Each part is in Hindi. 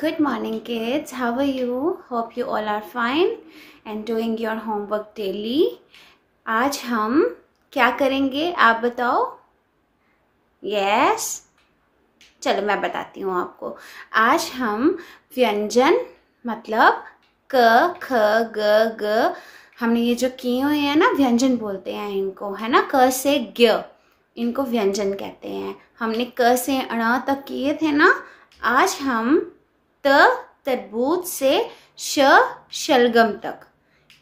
Good morning kids, how are you? Hope you all are fine and doing your homework daily. आज हम क्या करेंगे आप बताओ यस yes. चलो मैं बताती हूँ आपको आज हम व्यंजन मतलब क ख ग ग हमने ये जो किए हुए हैं ना व्यंजन बोलते हैं इनको है ना क से ग इनको व्यंजन कहते हैं हमने क से अण तक किए थे ना आज हम तरबूज से श शलगम तक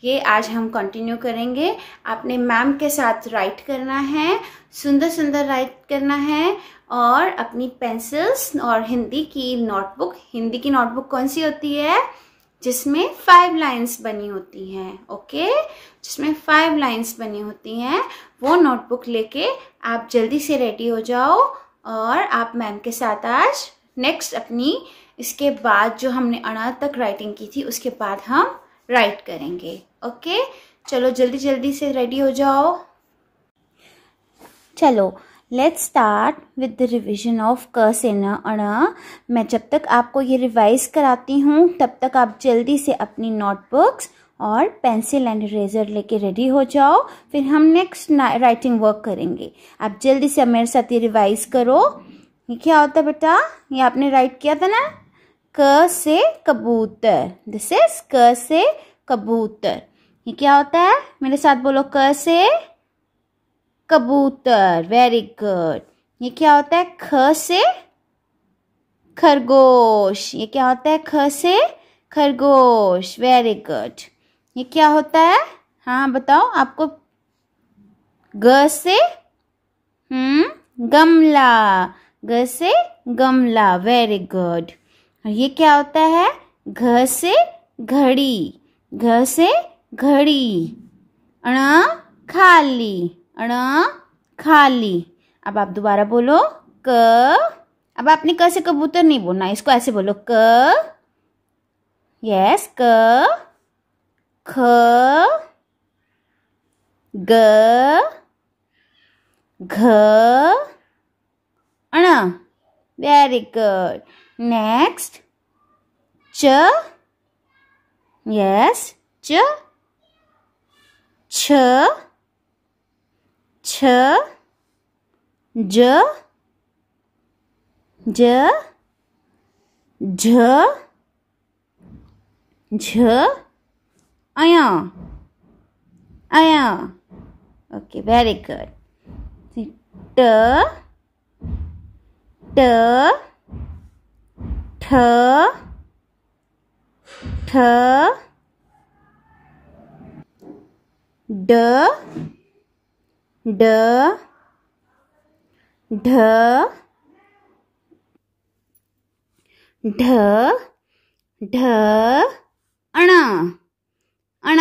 ये आज हम कंटिन्यू करेंगे आपने मैम के साथ राइट करना है सुंदर सुंदर राइट करना है और अपनी पेंसिल्स और हिंदी की नोटबुक हिंदी की नोटबुक कौन सी होती है जिसमें फाइव लाइंस बनी होती हैं ओके जिसमें फाइव लाइंस बनी होती हैं वो नोटबुक लेके आप जल्दी से रेडी हो जाओ और आप मैम के साथ आज नेक्स्ट अपनी इसके बाद जो हमने अना तक राइटिंग की थी उसके बाद हम राइट करेंगे ओके चलो जल्दी जल्दी से रेडी हो जाओ चलो let's start with the revision of क से न अण मैं जब तक आपको ये रिवाइज कराती हूँ तब तक आप जल्दी से अपनी नोटबुक्स और पेंसिल एंड इरेजर लेके रेडी हो जाओ फिर हम नेक्स्ट राइटिंग वर्क करेंगे आप जल्दी से मेरे साथ ये रिवाइज करो ये क्या होता बेटा ये आपने राइट किया था ना क से कबूतर दिस इज क से कबूतर ये क्या होता है मेरे साथ बोलो क से कबूतर वेरी गुड ये क्या होता है ख से खरगोश ये क्या होता है ख से खरगोश वेरी गुड ये क्या होता है हाँ बताओ आपको ग से हम्म गमला ग से गमला वेरी गुड और ये क्या होता है घ से घड़ी घ से घड़ी अण खाली अण खाली अब आप दोबारा बोलो क अब आपने क से कबूतर नहीं बोलना इसको ऐसे बोलो क यस क ख ग घ अण very good Next, ch. Yes, ch. Ch. Ch. J. J. J. J. Aya. Aya. Okay, very good. See, t. T. ठ ठ ड ड ढ ढ ढ अण अण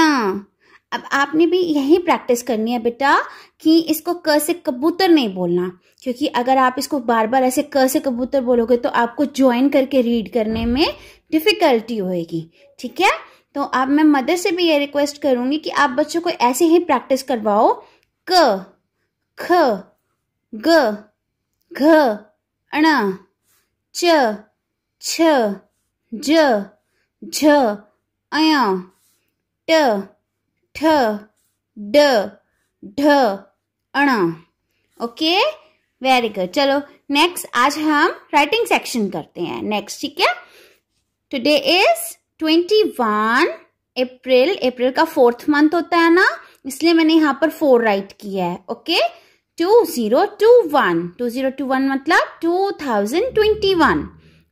अब आपने भी यही प्रैक्टिस करनी है बेटा कि इसको क से कबूतर नहीं बोलना क्योंकि अगर आप इसको बार बार ऐसे क से कबूतर बोलोगे तो आपको ज्वाइन करके रीड करने में डिफ़िकल्टी होगी ठीक है तो अब मैं मदर से भी ये रिक्वेस्ट करूँगी कि आप बच्चों को ऐसे ही प्रैक्टिस करवाओ क ख ग घ अण च छ ज झ अय ट ठ ड ढ अण ओके वेरी गुड चलो नेक्स्ट आज हम राइटिंग सेक्शन करते हैं नेक्स्ट ठीक है today is twenty one April April का फोर्थ मंथ होता है ना इसलिए मैंने यहाँ पर फोर राइट किया है okay two zero two one two zero two one मतलब two thousand twenty one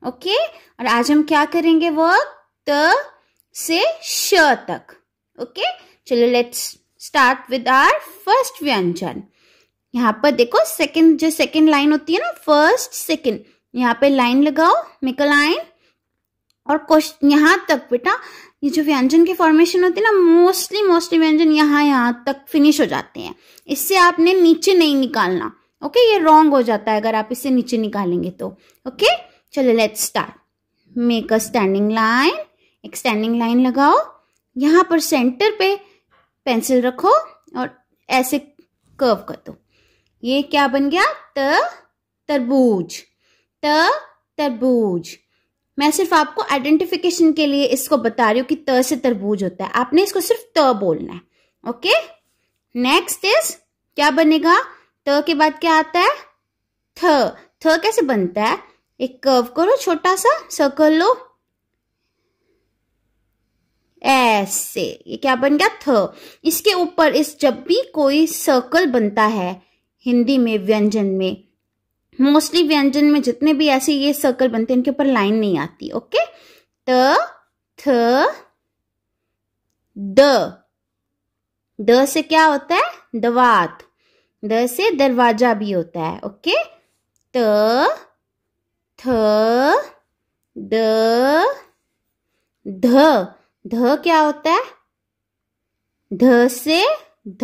okay और आज हम क्या करेंगे वर्क त से श तक ओके okay? चलो let's start with our first व्यंजन यहाँ पर देखो सेकंड जो सेकंड लाइन होती है ना फर्स्ट सेकंड यहाँ पे लाइन लगाओ मेक अ लाइन और क्वेश्चन यहाँ तक बेटा ये जो व्यंजन की फॉर्मेशन होती है ना मोस्टली मोस्टली व्यंजन यहाँ यहाँ तक फिनिश हो जाते हैं इससे आपने नीचे नहीं निकालना ओके ये रॉन्ग हो जाता है अगर आप इसे नीचे निकालेंगे तो ओके चलो let's start make a standing line एक स्टैंडिंग लाइन लगाओ यहाँ पर सेंटर पे पेंसिल रखो और ऐसे कर्व कर दो ये क्या बन गया त तरबूज त तरबूज मैं सिर्फ आपको आइडेंटिफिकेशन के लिए इसको बता रही हूँ कि त से तरबूज होता है आपने इसको सिर्फ त बोलना है ओके नेक्स्ट इज क्या बनेगा त के बाद क्या आता है थ थ कैसे बनता है एक कर्व करो छोटा सा सर्कल लो एस से ये क्या बन गया थ इसके ऊपर इस जब भी कोई सर्कल बनता है हिंदी में व्यंजन में मोस्टली व्यंजन में जितने भी ऐसे ये सर्कल बनते हैं इनके ऊपर लाइन नहीं आती ओके त थ द द से क्या होता है दवात द से दरवाजा भी होता है ओके त थ द ध ध क्या होता है ध से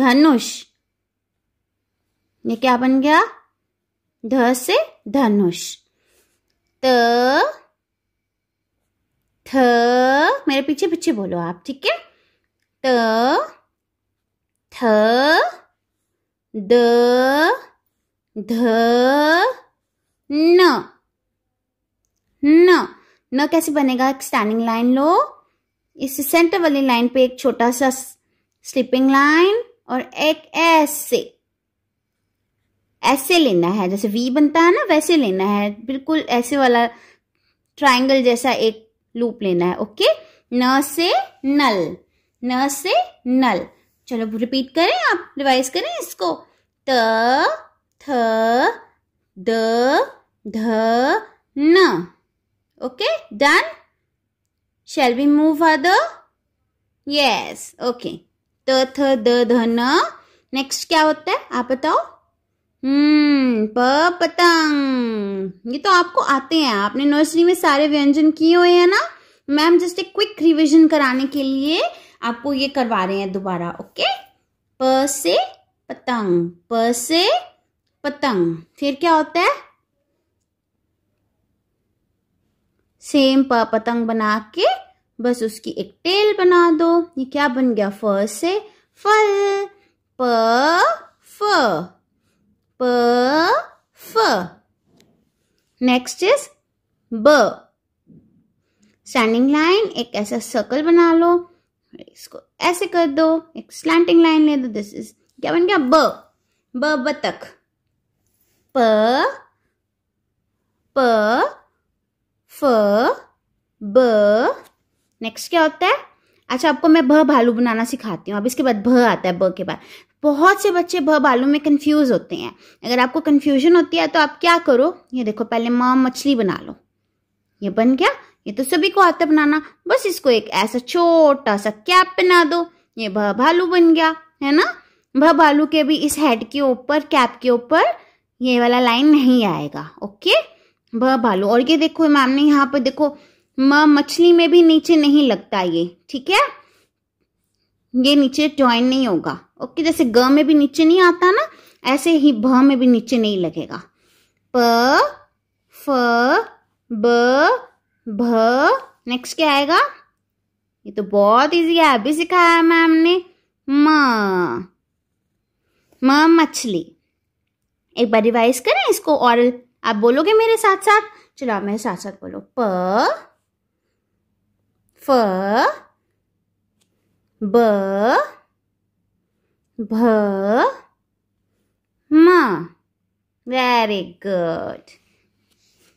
धनुष ये क्या बन गया ध से धनुष त थ मेरे पीछे पीछे बोलो आप ठीक है त थ द ध न न न कैसे बनेगा एक स्टैंडिंग लाइन लो इस सेंटर वाली लाइन पे एक छोटा सा स्लिपिंग लाइन और एक ऐसे ऐसे लेना है जैसे वी बनता है ना वैसे लेना है बिल्कुल ऐसे वाला ट्राइंगल जैसा एक लूप लेना है ओके न से नल न से नल चलो रिपीट करें आप रिवाइज करें इसको त थ द ध न ओके डन बी मूव move द Yes. ओके त थ द ध न नेक्स्ट क्या होता है आप बताओ हम्म प पतंग ये तो आपको आते हैं आपने नर्सरी में सारे व्यंजन किए हुए हैं ना मैम जस्ट एक क्विक रिविजन कराने के लिए आपको ये करवा रहे हैं दोबारा ओके प से पतंग प से पतंग फिर क्या होता है सेम पर पतंग बना के बस उसकी एक टेल बना दो ये क्या बन गया फ से फल प फ प फ नेक्स्ट इज ब स्टैंडिंग लाइन एक ऐसा सर्कल बना लो इसको ऐसे कर दो एक स्लैंटिंग लाइन ले दो दिस इज क्या बन गया ब ब बतख प प फ ब नेक्स्ट क्या होता है अच्छा आपको मैं भ भालू बनाना सिखाती हूँ अब इसके बाद भ आता है ब के बाद बहुत से बच्चे भ भालू में कंफ्यूज होते हैं अगर आपको कंफ्यूजन होती है तो आप क्या करो ये देखो पहले माँ मछली बना लो ये बन गया ये तो सभी को आता बनाना बस इसको एक ऐसा छोटा सा कैप बना दो ये भ भालू बन गया है ना भ भालू के भी इस हेड के ऊपर कैप के ऊपर ये वाला लाइन नहीं आएगा ओके ब भालू और ये देखो मैम ने यहाँ पर देखो म मछली में भी नीचे नहीं लगता ये ठीक है ये नीचे ज्वाइन नहीं होगा ओके जैसे ग में भी नीचे नहीं आता ना ऐसे ही भ में भी नीचे नहीं लगेगा प फ ब भ नेक्स्ट क्या आएगा ये तो बहुत इजी है अभी सिखाया है मैम ने म म मछली एक बार रिवाइज करें इसको और आप बोलोगे मेरे साथ साथ चलो आप मेरे साथ साथ बोलो प फ ब भ म वेरी गुड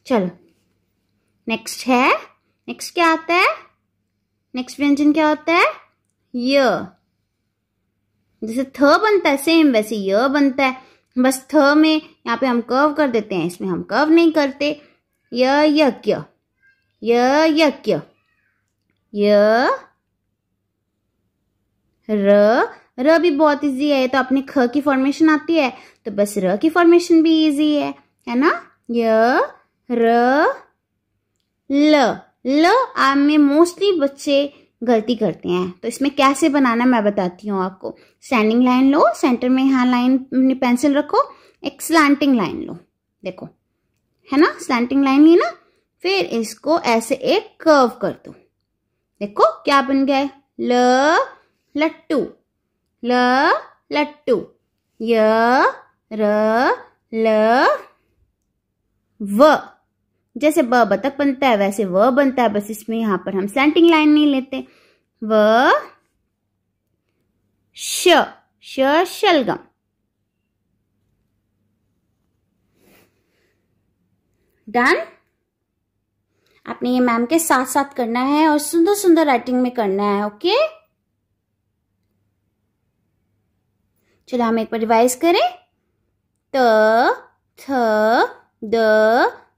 चलो नेक्स्ट है नेक्स्ट क्या आता है नेक्स्ट व्यंजन क्या होता है य जैसे थ बनता है सेम वैसे य बनता है बस थ में यहाँ पे हम कर्व कर देते हैं इसमें हम कर्व नहीं करते य यज्ञ य यज्ञ य र र भी बहुत इजी है तो अपने ख की फॉर्मेशन आती है तो बस र की फॉर्मेशन भी इजी है है ना य र ल ल में मोस्टली बच्चे गलती करते हैं तो इसमें कैसे बनाना मैं बताती हूँ आपको स्टैंडिंग लाइन लो सेंटर में यहाँ लाइन पेंसिल रखो एक स्लैंटिंग लाइन लो देखो है ना स्लैंटिंग लाइन ली ना फिर इसको ऐसे एक कर्व कर दो देखो क्या बन गया ल लट्टू ल लट्टू य र ल व जैसे ब बतक बनता है वैसे व बनता है बस इसमें यहां पर हम सेंटिंग लाइन नहीं लेते व श श शलगम डन आपने ये मैम के साथ साथ करना है और सुंदर सुंदर राइटिंग में करना है ओके चलो हम एक बार रिवाइज करें त थ द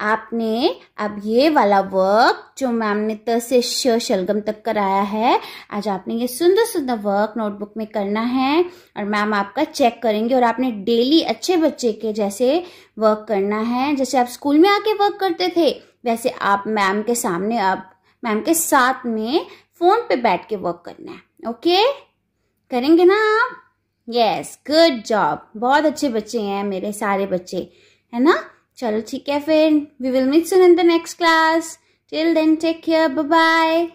आपने अब ये वाला वर्क जो मैम ने त से श शलगम तक कराया है आज आपने ये सुंदर सुंदर वर्क नोटबुक में करना है और मैम आपका चेक करेंगे और आपने डेली अच्छे बच्चे के जैसे वर्क करना है जैसे आप स्कूल में आके वर्क करते थे वैसे आप मैम के सामने आप मैम के साथ में फ़ोन पे बैठ के वर्क करना है ओके करेंगे ना आप यस गुड जॉब बहुत अच्छे बच्चे हैं मेरे सारे बच्चे है ना Chalo Theek hai friend. We will meet soon in the next class. Till then, take care. Bye bye.